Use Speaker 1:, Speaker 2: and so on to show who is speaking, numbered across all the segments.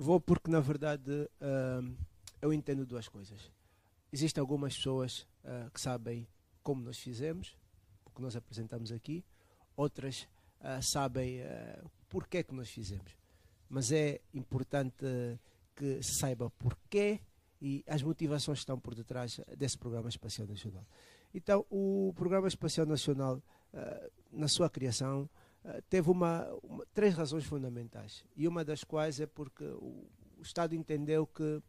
Speaker 1: Vou porque, na verdade, uh, eu entendo duas coisas. Existem algumas pessoas uh, que sabem como nós fizemos, o que nós apresentamos aqui, outras uh, sabem uh, porque é que nós fizemos. Mas é importante que se saiba porquê e as motivações que estão por detrás desse Programa Espacial Nacional. Então, o Programa Espacial Nacional, na sua criação, ah, teve uma, uma, três razões fundamentais. E uma das quais é porque o, o Estado entendeu que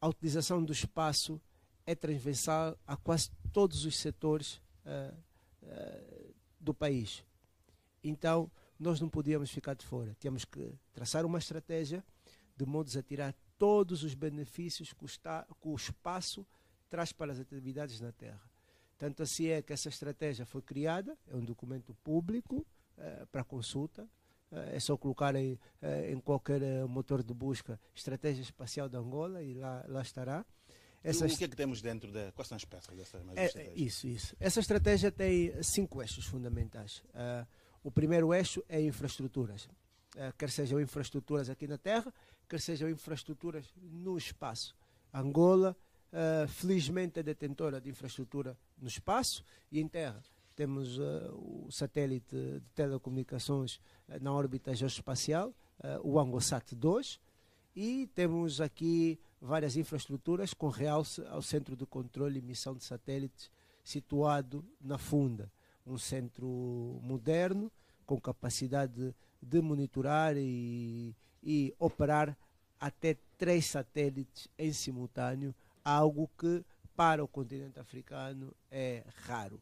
Speaker 1: a utilização do espaço é transversal a quase todos os setores uh, uh, do país. Então, nós não podíamos ficar de fora. Tínhamos que traçar uma estratégia de modos a tirar todos os benefícios que o, está, que o espaço traz para as atividades na terra. Tanto assim é que essa estratégia foi criada, é um documento público eh, para consulta, eh, é só colocar em, eh, em, qualquer motor de busca Estratégia Espacial da Angola e lá, lá estará. Essa o que é que temos dentro da. Quais são as peças dessa é, estratégia? Isso, isso. Essa estratégia tem cinco eixos fundamentais. Uh, o primeiro eixo é infraestruturas. Uh, quer sejam infraestruturas aqui na Terra, quer sejam infraestruturas no espaço. Angola Uh, felizmente é detentora de infraestrutura no espaço e em terra. Temos uh, o satélite de telecomunicações uh, na órbita geoespacial, o Angosat 2, e temos aqui várias infraestruturas com realce ao Centro de Controle e Missão de Satélites situado na Funda, um centro moderno com capacidade de monitorar e, e operar até três satélites em simultâneo algo que para o continente africano é raro.